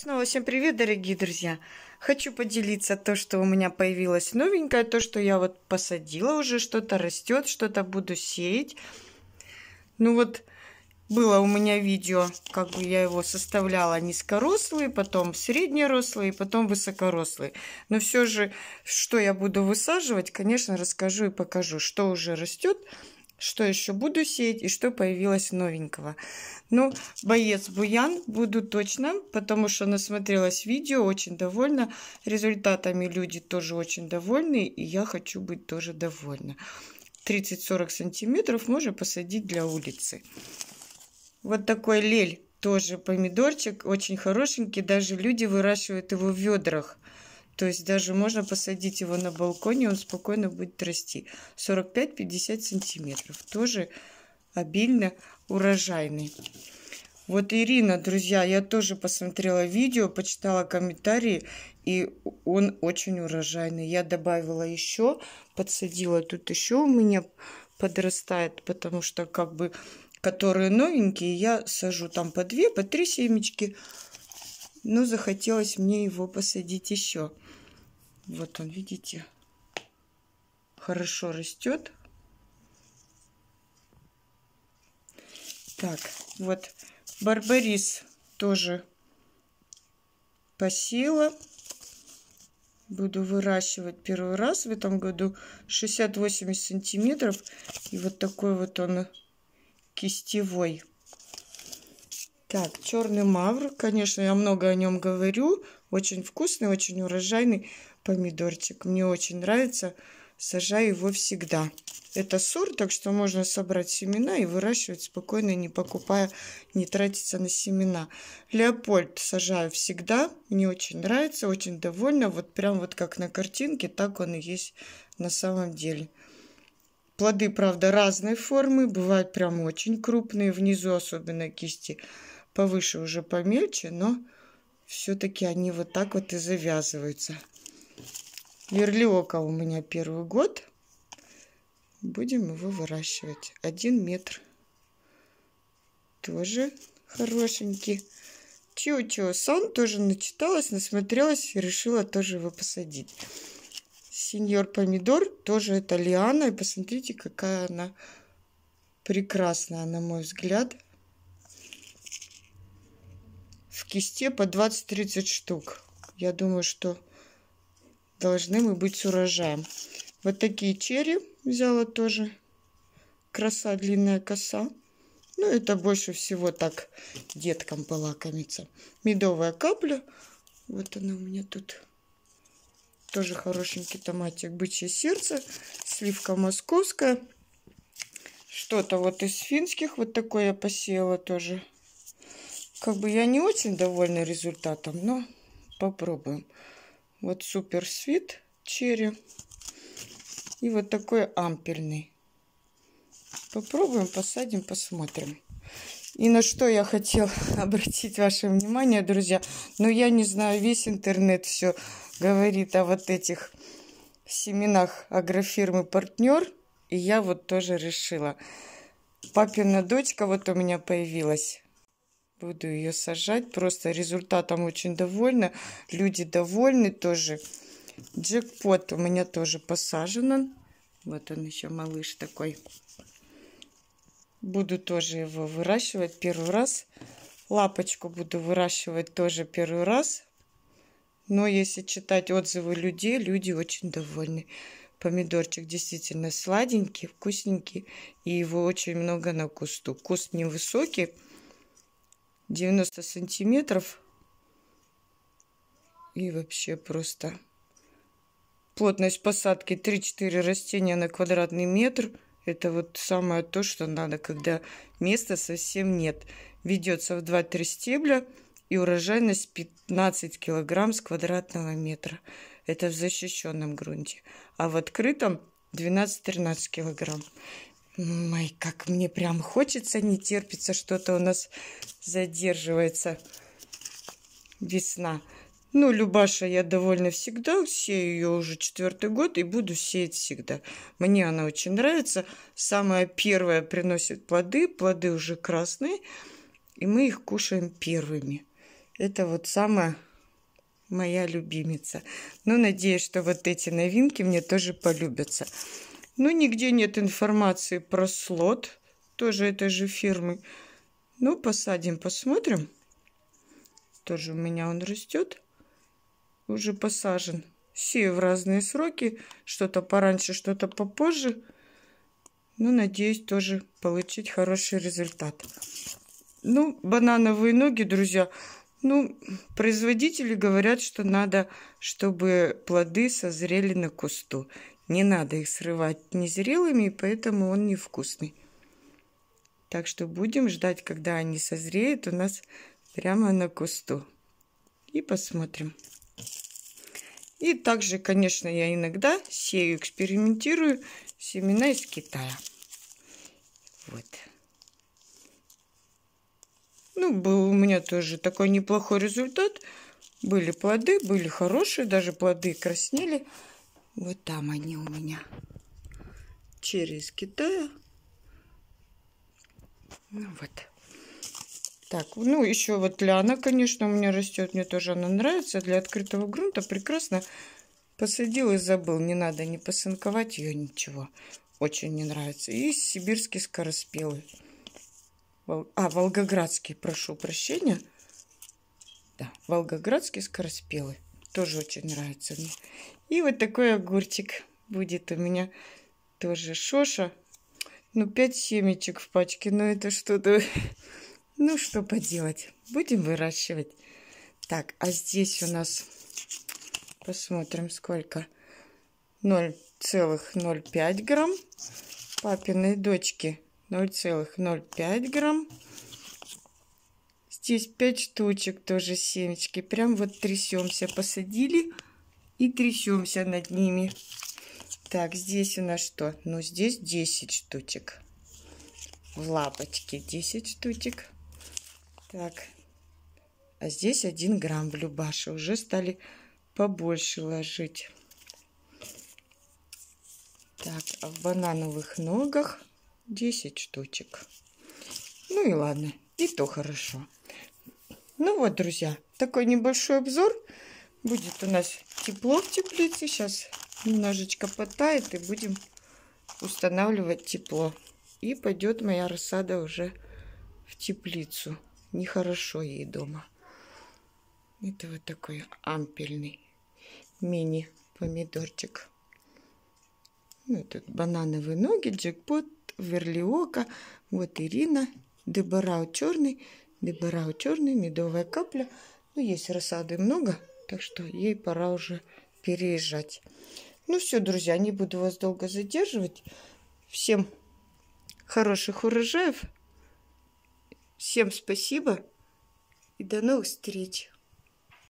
Снова всем привет, дорогие друзья! Хочу поделиться то, что у меня появилось новенькое, то, что я вот посадила уже, что-то растет, что-то буду сеять. Ну вот, было у меня видео, как бы я его составляла низкорослые, потом среднерослые, потом высокорослые. Но все же, что я буду высаживать, конечно, расскажу и покажу, что уже растет, что еще буду сеять и что появилось новенького. Ну, боец Буян буду точно, потому что насмотрелась видео, очень довольна результатами. Люди тоже очень довольны, и я хочу быть тоже довольна. 30-40 сантиметров можно посадить для улицы. Вот такой лель тоже помидорчик, очень хорошенький. Даже люди выращивают его в ведрах. То есть даже можно посадить его на балконе, он спокойно будет расти. 45-50 сантиметров. Тоже обильно урожайный. Вот Ирина, друзья, я тоже посмотрела видео, почитала комментарии, и он очень урожайный. Я добавила еще, подсадила тут еще у меня подрастает, потому что как бы которые новенькие, я сажу там по две, по три семечки. Ну захотелось мне его посадить еще. Вот он, видите, хорошо растет. Так, вот барбарис тоже посела. Буду выращивать первый раз в этом году 60-80 сантиметров. И вот такой вот он кистевой. Так, черный мавр, конечно, я много о нем говорю. Очень вкусный, очень урожайный помидорчик. Мне очень нравится, сажаю его всегда. Это сорт, так что можно собрать семена и выращивать спокойно, не покупая, не тратиться на семена. Леопольд сажаю всегда, мне очень нравится, очень довольна. Вот прям вот как на картинке, так он и есть на самом деле. Плоды, правда, разной формы, бывают прям очень крупные, внизу особенно кисти – повыше уже помельче, но все-таки они вот так вот и завязываются. Верлиока у меня первый год. Будем его выращивать. Один метр. Тоже хорошенький. Чио-чио сон тоже начиталась, насмотрелась и решила тоже его посадить. Сеньор помидор тоже это лиана. И посмотрите, какая она прекрасная, на мой взгляд кисте по 20-30 штук. Я думаю, что должны мы быть с урожаем. Вот такие черри взяла тоже. Краса, длинная коса. Ну, это больше всего так деткам полакомиться. Медовая капля. Вот она у меня тут. Тоже хорошенький томатик. Бычье сердце. Сливка московская. Что-то вот из финских. Вот такое я посеяла тоже. Как бы я не очень довольна результатом, но попробуем. Вот супер свит черри. И вот такой ампельный. Попробуем, посадим, посмотрим. И на что я хотела обратить ваше внимание, друзья. Ну, я не знаю, весь интернет все говорит о вот этих семенах агрофирмы «Партнер». И я вот тоже решила. Папина дочка вот у меня появилась. Буду ее сажать. Просто результатом очень довольна. Люди довольны тоже. Джекпот у меня тоже посажен. Вот он еще малыш такой. Буду тоже его выращивать первый раз. Лапочку буду выращивать тоже первый раз. Но если читать отзывы людей, люди очень довольны. Помидорчик действительно сладенький, вкусненький. И его очень много на кусту. Куст невысокий. 90 сантиметров. И вообще просто плотность посадки 3-4 растения на квадратный метр. Это вот самое то, что надо, когда места совсем нет. Ведется в 2-3 стебля и урожайность 15 килограмм с квадратного метра. Это в защищенном грунте. А в открытом 12-13 килограмм. Ой, как мне прям хочется, не терпится, что-то у нас задерживается весна. Ну, Любаша я довольна всегда, сею ее уже четвертый год и буду сеять всегда. Мне она очень нравится. Самая первая приносит плоды, плоды уже красные, и мы их кушаем первыми. Это вот самая моя любимица. Ну, надеюсь, что вот эти новинки мне тоже полюбятся. Ну, нигде нет информации про слот, тоже этой же фирмы. Ну, посадим, посмотрим. Тоже у меня он растет. Уже посажен. Все в разные сроки. Что-то пораньше, что-то попозже. Ну, надеюсь, тоже получить хороший результат. Ну, банановые ноги, друзья. Ну, производители говорят, что надо, чтобы плоды созрели на кусту. Не надо их срывать незрелыми, поэтому он невкусный. Так что будем ждать, когда они созреют у нас прямо на кусту. И посмотрим. И также, конечно, я иногда сею, экспериментирую семена из Китая. Вот. Ну, был у меня тоже такой неплохой результат. Были плоды, были хорошие, даже плоды краснели. Вот там они у меня. Через Китая. Ну вот. Так, ну еще вот ляна, конечно, у меня растет. Мне тоже она нравится. Для открытого грунта прекрасно. Посадил и забыл. Не надо не посынковать ее ничего. Очень не нравится. И сибирский скороспелый. Вол... А, волгоградский, прошу прощения. Да, волгоградский скороспелый. Тоже очень нравится мне. И вот такой огурчик будет у меня тоже шоша. Ну, пять семечек в пачке, но ну, это что-то... Ну, что поделать. Будем выращивать. Так, а здесь у нас... Посмотрим, сколько. 0,05 грамм. Папиной дочки 0,05 грамм. Здесь 5 штучек тоже семечки. Прям вот трясемся. Посадили. Посадили и трясемся над ними. Так, здесь у нас что? Ну, здесь 10 штучек. В лапочке 10 штучек. Так, а здесь 1 грамм в любаше. Уже стали побольше ложить. Так, а в банановых ногах 10 штучек. Ну и ладно, и то хорошо. Ну вот, друзья, такой небольшой обзор. Будет у нас тепло в теплице. Сейчас немножечко потает и будем устанавливать тепло. И пойдет моя рассада уже в теплицу. Нехорошо ей дома. Это вот такой ампельный мини-помидорчик. Ну, тут банановые ноги, джекпот, верлиока. Вот Ирина, дебарау черный, дебарау черный, медовая капля. Ну, есть рассады много, так что ей пора уже переезжать. Ну все, друзья, не буду вас долго задерживать. Всем хороших урожаев. Всем спасибо и до новых встреч.